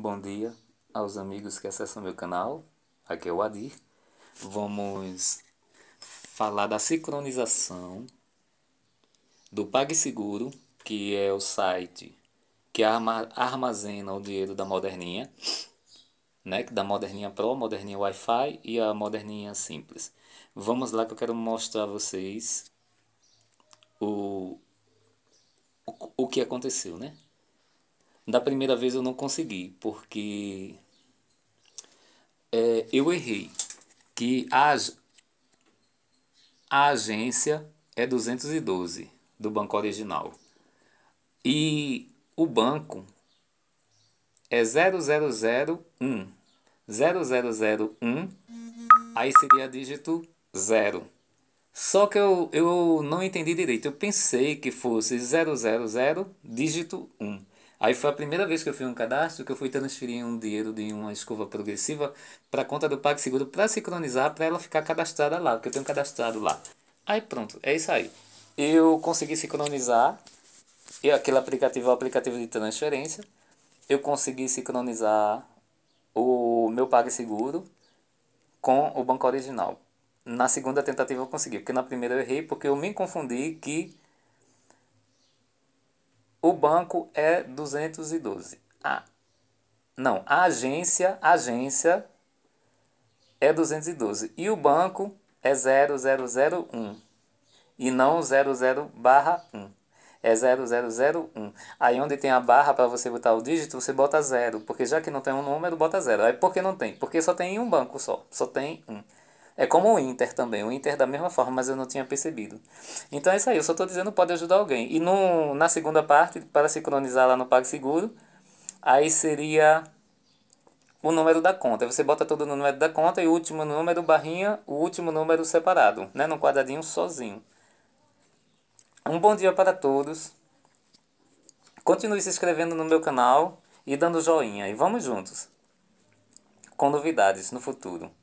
Bom dia aos amigos que acessam meu canal. Aqui é o Adir. Vamos falar da sincronização do PagSeguro, que é o site que armazena o dinheiro da Moderninha, né? Da Moderninha Pro, Moderninha Wi-Fi e a Moderninha Simples. Vamos lá que eu quero mostrar a vocês o, o, o que aconteceu, né? Da primeira vez eu não consegui, porque é, eu errei que a, a agência é 212 do banco original e o banco é 0001. 0001, aí seria dígito 0. Só que eu, eu não entendi direito. Eu pensei que fosse 000, dígito 1. Aí foi a primeira vez que eu fiz um cadastro que eu fui transferir um dinheiro de uma escova progressiva para a conta do PagSeguro para sincronizar, para ela ficar cadastrada lá, porque eu tenho cadastrado lá. Aí pronto, é isso aí. Eu consegui sincronizar e aquele aplicativo é o aplicativo de transferência. Eu consegui sincronizar o meu PagSeguro com o banco original. Na segunda tentativa eu consegui, porque na primeira eu errei porque eu me confundi que o banco é 212. A. Não, a agência, a agência é 212 e o banco é 0001 e não 00 1. É 0001. Aí onde tem a barra para você botar o dígito, você bota zero, porque já que não tem um número, bota zero. Aí por que não tem? Porque só tem um banco só, só tem um. É como o Inter também, o Inter da mesma forma, mas eu não tinha percebido. Então é isso aí, eu só estou dizendo pode ajudar alguém. E no, na segunda parte, para sincronizar lá no PagSeguro, aí seria o número da conta. Você bota todo no número da conta e o último número, barrinha, o último número separado, né? No quadradinho sozinho. Um bom dia para todos. Continue se inscrevendo no meu canal e dando joinha. E vamos juntos com novidades no futuro.